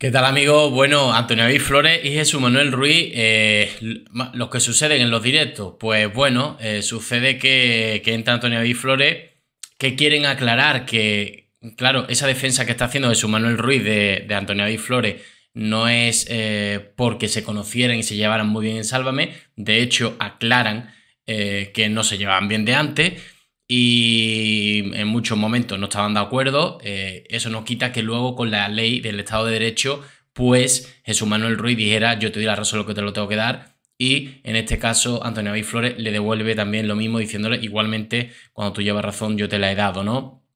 ¿Qué tal amigos? Bueno, Antonio David Flores y Jesús Manuel Ruiz, eh, los que suceden en los directos, pues bueno, eh, sucede que, que, entra Antonio David Flores, que quieren aclarar que, claro, esa defensa que está haciendo de Jesús Manuel Ruiz de, de Antonio David Flores no es eh, porque se conocieran y se llevaran muy bien en Sálvame, de hecho aclaran que no se llevaban bien de antes y en muchos momentos no estaban de acuerdo. Eh, eso no quita que luego con la ley del Estado de Derecho, pues Jesús Manuel Ruiz dijera yo te doy la razón lo que te lo tengo que dar. Y en este caso, Antonio David Flores le devuelve también lo mismo diciéndole igualmente cuando tú llevas razón yo te la he dado, ¿no?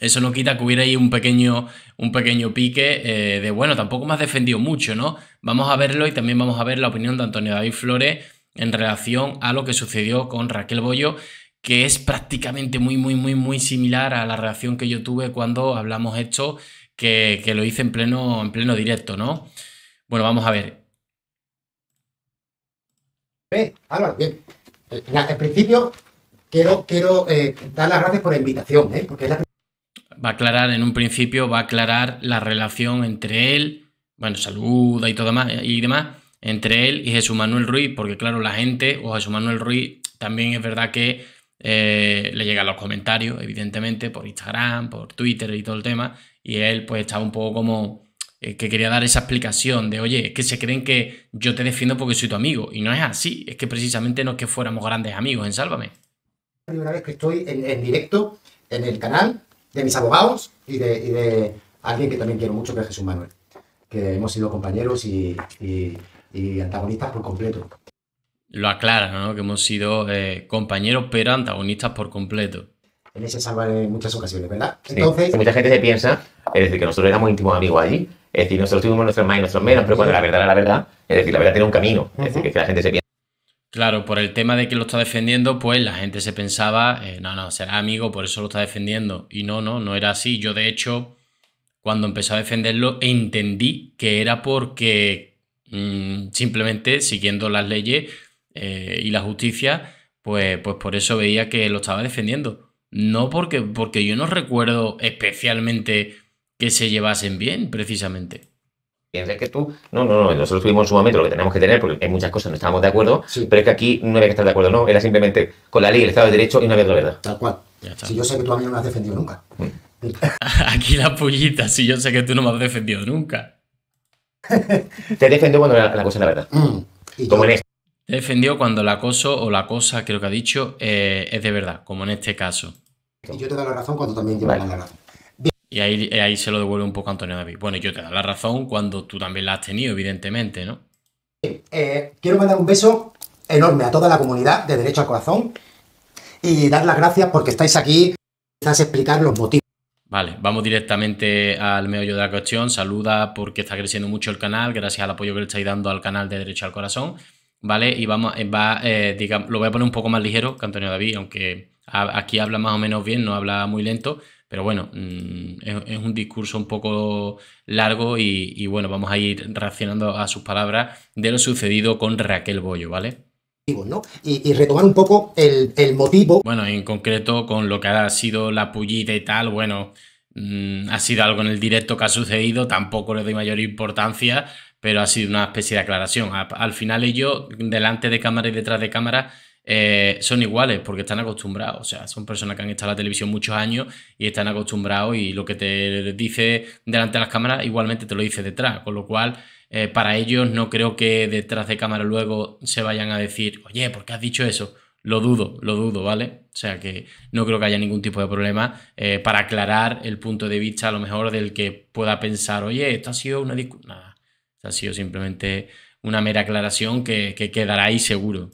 Eso no quita que hubiera ahí un pequeño, un pequeño pique eh, de, bueno, tampoco me has defendido mucho, ¿no? Vamos a verlo y también vamos a ver la opinión de Antonio David Flores en relación a lo que sucedió con Raquel Bollo que es prácticamente muy, muy, muy, muy similar a la reacción que yo tuve cuando hablamos esto, que, lo hice en pleno, en pleno directo, ¿no? Bueno, vamos a ver. Eh, bien. Eh, en principio, quiero, quiero eh, dar las gracias por la invitación, ¿eh? Porque Va a aclarar, en un principio, va a aclarar la relación entre él, bueno, saluda y todo más y demás, entre él y Jesús Manuel Ruiz, porque claro, la gente o Jesús Manuel Ruiz también es verdad que eh, le llegan los comentarios, evidentemente, por Instagram, por Twitter y todo el tema, y él pues estaba un poco como eh, que quería dar esa explicación de, oye, es que se creen que yo te defiendo porque soy tu amigo, y no es así, es que precisamente no es que fuéramos grandes amigos en Sálvame. Una vez que estoy en, directo en el canal de mis abogados y de, alguien que también quiero mucho, que es Jesús Manuel, que hemos sido compañeros y antagonistas por completo lo aclara, ¿no? Que hemos sido eh, compañeros pero antagonistas por completo. Él se salva en muchas ocasiones, ¿verdad? Entonces... Mucha gente se piensa, es decir, que nosotros éramos íntimos amigos allí, es decir, nosotros tuvimos nuestros más y nuestros menos, pero cuando la verdad era la verdad, es decir, la verdad tiene un camino, es decir, que, la gente se piensa. Claro, por el tema de que lo está defendiendo, pues la gente se pensaba, eh, no, no, será amigo, por eso lo está defendiendo. Y no, no, no era así. Yo, de hecho, cuando empecé a defenderlo, entendí que era porque mm, simplemente siguiendo las leyes eh, y la justicia, pues, pues por eso veía que lo estaba defendiendo. No porque, porque yo no recuerdo especialmente que se llevasen bien, precisamente. Piensas que tú, no, no, no, nosotros tuvimos un lo que tenemos que tener, porque hay muchas cosas no estábamos de acuerdo, pero es que aquí no había que estar de acuerdo, no, era simplemente con la ley, el Estado de Derecho y no había la verdad. Tal cual. Si yo sé que tú a mí no me has defendido nunca. Mm. Aquí la pollita, si yo sé que tú no me has defendido nunca. Te defiendo cuando la, la cosa es la verdad. Mm. Como en esto defendió cuando el acoso o la cosa, creo que ha dicho, eh, es de verdad, como en este caso. Y yo te doy la razón cuando también llevas la razón. Y ahí, eh, ahí se lo devuelve un poco Antonio David. Bueno, yo te doy la razón cuando tú también la has tenido, evidentemente, ¿no? Eh, quiero mandar un beso enorme a toda la comunidad de Derecho al Corazón y dar las gracias porque estáis aquí, a explicar los motivos. Vale, vamos directamente al meollo de la cuestión. Saluda porque está creciendo mucho el canal, gracias al apoyo que le estáis dando al canal de Derecho al Corazón. ¿vale? Y vamos, eh, va, eh, digamos, lo voy a poner un poco más ligero que Antonio David, aunque aquí habla más o menos bien, no habla muy lento, pero bueno, mm, es, un discurso un poco largo y, bueno, vamos a ir reaccionando a sus palabras de lo sucedido con Raquel Bollo, ¿vale? ¿no? Y, retomar un poco el, motivo. Bueno, en concreto con lo que ha sido la pullita y tal, bueno, mm, ha sido algo en el directo que ha sucedido, tampoco le doy mayor importancia, pero ha sido una especie de aclaración. Al final ellos, delante de cámara y detrás de cámara, eh, son iguales porque están acostumbrados. O sea, son personas que han estado en la televisión muchos años y están acostumbrados y lo que te dice delante de las cámaras igualmente te lo dice detrás. Con lo cual, eh, para ellos no creo que detrás de cámara luego se vayan a decir, oye, ¿por qué has dicho eso? Lo dudo, lo dudo, ¿vale? O sea que no creo que haya ningún tipo de problema eh, para aclarar el punto de vista a lo mejor del que pueda pensar, oye, esto ha sido una discusión ha sido simplemente una mera aclaración que, quedará ahí seguro.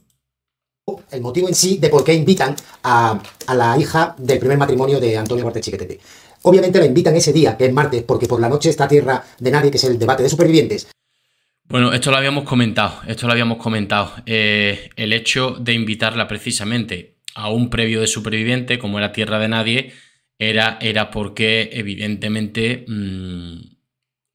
El motivo en sí de por qué invitan a, la hija del primer matrimonio de Antonio Martes Chiquetete. Obviamente la invitan ese día, que es martes, porque por la noche está Tierra de Nadie, que es el debate de supervivientes. Bueno, esto lo habíamos comentado, esto lo habíamos comentado. Eh, el hecho de invitarla precisamente a un previo de superviviente, como era Tierra de Nadie, era, era porque evidentemente mm,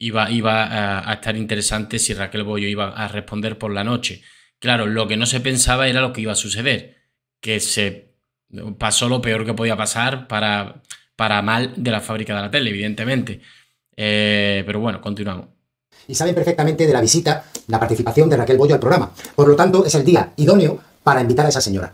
iba, a, estar interesante si Raquel Boyo iba a responder por la noche. Claro, lo que no se pensaba era lo que iba a suceder, que se pasó lo peor que podía pasar para, para mal de la fábrica de la tele, evidentemente. Eh, pero bueno, continuamos. Y saben perfectamente de la visita, la participación de Raquel Boyo al programa. Por lo tanto, es el día idóneo para invitar a esa señora.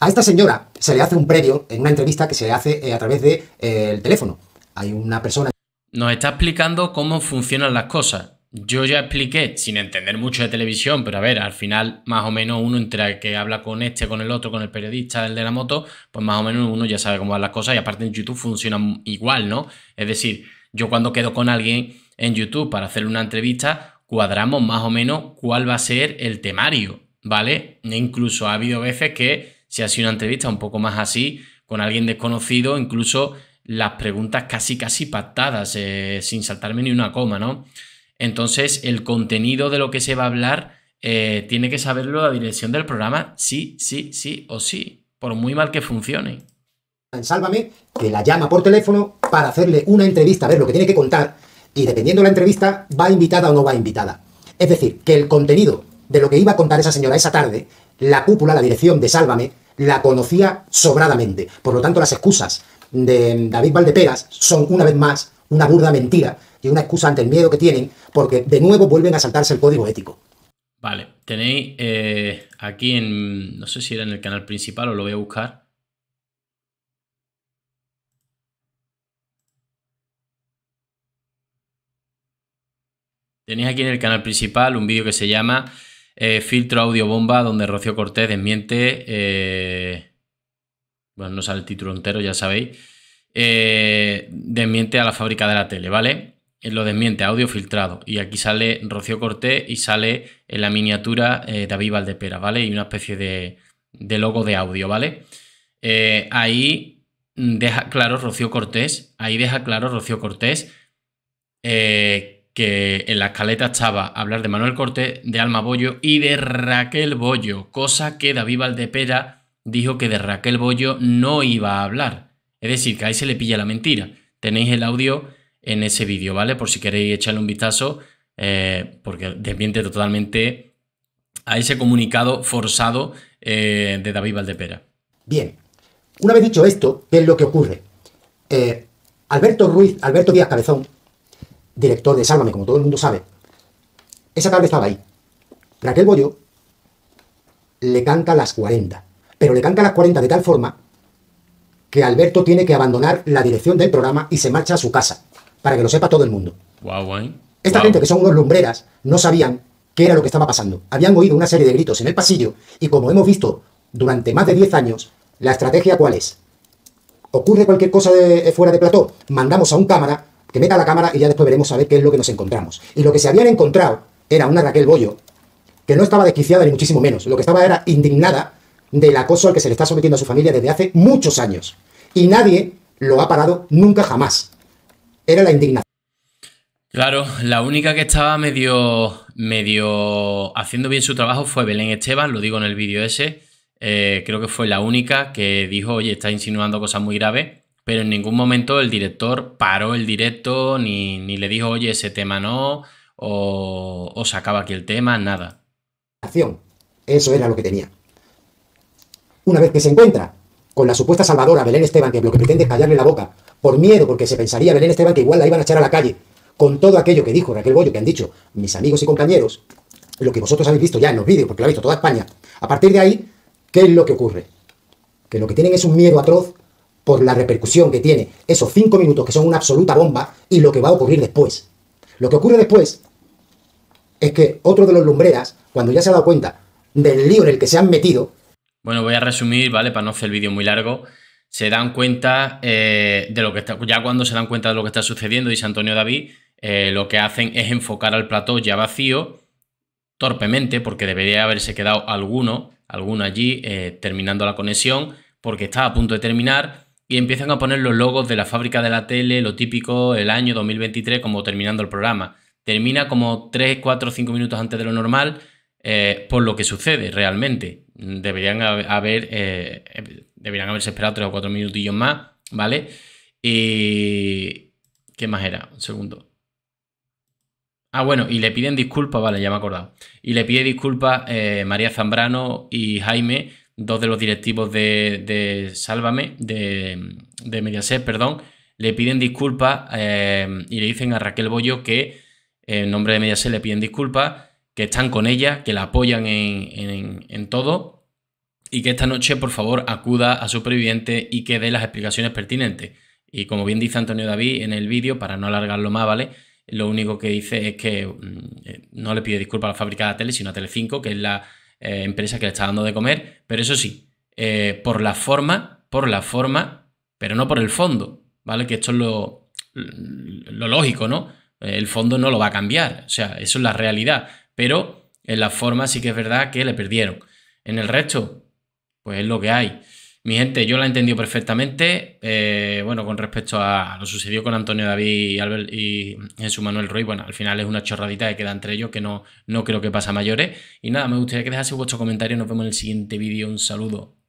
A esta señora se le hace un previo en una entrevista que se le hace eh, a través del de, eh, el teléfono. Hay una persona nos está explicando cómo funcionan las cosas. Yo ya expliqué, sin entender mucho de televisión, pero a ver, al final más o menos uno entre que habla con este, con el otro, con el periodista, el de la moto, pues más o menos uno ya sabe cómo van las cosas y aparte en YouTube funciona igual, ¿no? Es decir, yo cuando quedo con alguien en YouTube para hacer una entrevista, cuadramos más o menos cuál va a ser el temario, ¿vale? incluso ha habido veces que si ha sido una entrevista un poco más así, con alguien desconocido, incluso las preguntas casi casi pactadas, eh, sin saltarme ni una coma, ¿no? Entonces, el contenido de lo que se va a hablar eh, tiene que saberlo la dirección del programa, sí, sí, sí o sí, por muy mal que funcione. Sálvame, que la llama por teléfono para hacerle una entrevista, a ver lo que tiene que contar, y dependiendo de la entrevista, va invitada o no va invitada. Es decir, que el contenido de lo que iba a contar esa señora esa tarde, la cúpula, la dirección de Sálvame, la conocía sobradamente. Por lo tanto, las excusas de David Valdepegas son una vez más una burda mentira y una excusa ante el miedo que tienen porque de nuevo vuelven a saltarse el código ético. Vale, tenéis eh, aquí en, no sé si era en el canal principal o lo voy a buscar. Tenéis aquí en el canal principal un vídeo que se llama eh, Filtro Audio Bomba, donde Rocío Cortés desmiente eh, bueno, no sale el título entero, ya sabéis, eh, desmiente a la fábrica de la tele, ¿vale? Eh, lo desmiente, audio filtrado. Y aquí sale Rocío Cortés y sale en la miniatura eh, David Valdepera, ¿vale? Y una especie de, de logo de audio, ¿vale? ahí deja claro Rocío Cortés, ahí deja claro Rocío Cortés que en la escaleta estaba hablar de Manuel Cortés, de Alma Bollo y de Raquel Bollo, cosa que David Valdepera dijo que de Raquel Bollo no iba a hablar. Es decir, que ahí se le pilla la mentira. Tenéis el audio en ese vídeo, ¿vale? Por si queréis echarle un vistazo, eh, porque desmiente totalmente a ese comunicado forzado eh, de David Valdepera. Bien, una vez dicho esto, ¿qué es lo que ocurre? Eh, Alberto Ruiz, Alberto Díaz Cabezón, director de Sálvame, como todo el mundo sabe, esa tarde estaba ahí. Raquel Bollo le canta las 40 pero le canta las 40 de tal forma que Alberto tiene que abandonar la dirección del programa y se marcha a su casa, para que lo sepa todo el mundo. Esta gente, que son unos lumbreras, no sabían qué era lo que estaba pasando. Habían oído una serie de gritos en el pasillo y como hemos visto durante más de 10 años, la estrategia cuál es. Ocurre cualquier cosa eh, fuera de plató, mandamos a un cámara, que meta la cámara y ya después veremos a ver qué es lo que nos encontramos. Y lo que se habían encontrado era una Raquel Bollo, que no estaba desquiciada ni muchísimo menos, lo que estaba era indignada del acoso al que se le está sometiendo a su familia desde hace muchos años. Y nadie lo ha parado nunca jamás. Era la indignación. Claro, la única que estaba medio, medio haciendo bien su trabajo fue Belén Esteban, lo digo en el vídeo ese. Eh, creo que fue la única que dijo, oye, está insinuando cosas muy graves, pero en ningún momento el director paró el directo ni, le dijo, oye, ese tema no, o, o sacaba aquí el tema, nada. Eso era lo que tenía una vez que se encuentra con la supuesta salvadora Belén Esteban, que lo que pretende es callarle la boca, por miedo, porque se pensaría Belén Esteban que igual la iban a echar a la calle, con todo aquello que dijo Raquel Bollo, que han dicho mis amigos y compañeros, lo que vosotros habéis visto ya en los vídeos, porque lo ha visto toda España, a partir de ahí, ¿qué es lo que ocurre? Que lo que tienen es un miedo atroz por la repercusión que tiene esos cinco minutos que son una absoluta bomba y lo que va a ocurrir después. Lo que ocurre después es que otro de los lumbreras, cuando ya se ha dado cuenta del lío en el que se han metido, bueno, voy a resumir, ¿vale? Para no hacer el vídeo muy largo. Se dan cuenta eh, de lo que está, ya cuando se dan cuenta de lo que está sucediendo, dice Antonio David, eh, lo que hacen es enfocar al plató ya vacío, torpemente, porque debería haberse quedado alguno, alguno allí, eh, terminando la conexión, porque está a punto de terminar, y empiezan a poner los logos de la fábrica de la tele, lo típico, el año 2023, como terminando el programa. Termina como 3, 4, 5 minutos antes de lo normal, eh, por lo que sucede realmente. Deberían haber, eh, deberían haberse esperado tres o cuatro minutillos más, ¿vale? Y... ¿Qué más era? Un segundo. Ah, bueno, y le piden disculpas, vale, ya me he acordado. Y le pide disculpas eh, María Zambrano y Jaime, dos de los directivos de, de Sálvame, de, de Mediaset, perdón, le piden disculpas y le dicen a Raquel Bollo que en nombre de Mediaset le piden disculpas que están con ella, que la apoyan en, todo y que esta noche, por favor, acuda a su superviviente y que dé las explicaciones pertinentes. Y como bien dice Antonio David en el vídeo, para no alargarlo más, ¿vale? Lo único que dice es que mm, eh, no le pide disculpas a la fábrica de tele, sino a Telecinco, que es la eh, empresa que le está dando de comer. Pero eso sí, eh, por la forma, por la forma, pero no por el fondo, ¿vale? Que esto es lo, lo lógico, ¿no? El fondo no lo va a cambiar, o sea, eso es la realidad pero en la forma sí que es verdad que le perdieron. En el resto, pues es lo que hay. Mi gente, yo la he entendido perfectamente. Eh, bueno, con respecto a lo sucedido con Antonio David y, Albert y Jesús Manuel Ruiz, bueno, al final es una chorradita que queda entre ellos que no, no creo que pasa a mayores. Y nada, me gustaría que dejase vuestro comentario. Nos vemos en el siguiente vídeo. Un saludo.